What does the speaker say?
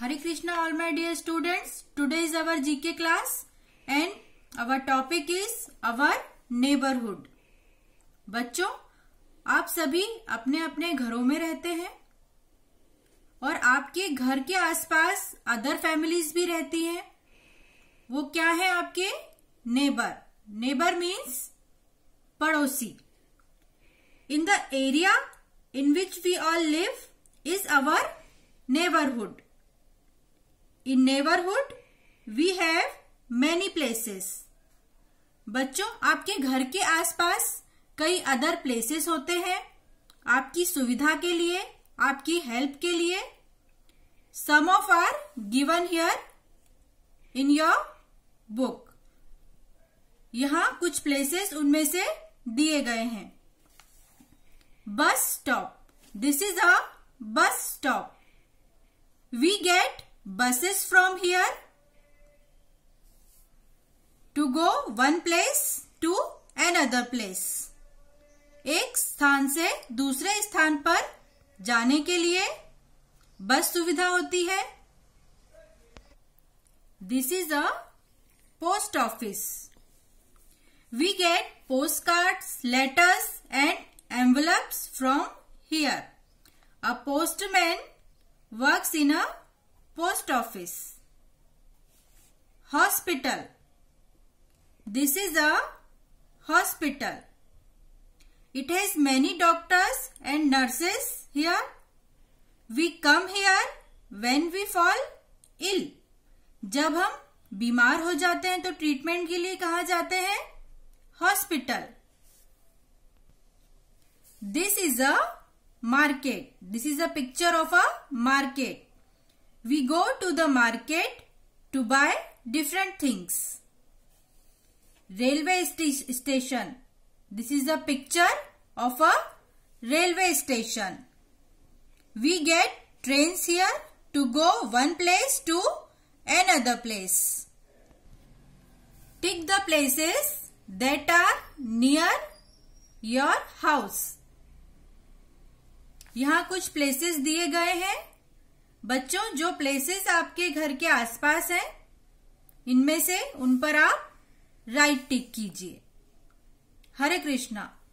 Hare Krishna all my dear students today is our GK class and our topic is our neighbourhood बच्चों आप सभी अपने अपने घरों में रहते हैं और आपके घर के आसपास अदर फैमिलीज भी रहती हैं वो क्या है आपके नेबर नेबर मीन्स पड़ोसी in the area in which we all live is our neighbourhood in neighbourhood we have many places बच्चों आपके घर के आसपास कई अदर प्लेसेस होते हैं आपकी सुविधा के लिए आपकी हेल्प के लिए some of are given here in your book यहां कुछ प्लेसेस उनमें से दिए गए हैं bus stop this is a bus stop we get buses from here to go one place to another place एक स्थान से दूसरे स्थान पर जाने के लिए बस सुविधा होती है this is a post office we get post card letters and envelopes from here a postman work in a post office hospital this is a hospital it has many doctors and nurses here we come here when we fall ill jab hum बीमार हो जाते हैं तो treatment के लिए कहा जाते हैं hospital this is a market this is a picture of a market We go to the market to buy different things. Railway st station. This is a picture of a railway station. We get trains here to go one place to another place. Tick the places that are near your house. यहाँ कुछ places दिए गए हैं बच्चों जो places आपके घर के आसपास हैं इनमें से उन पर आप राइट टिक कीजिए हरे कृष्णा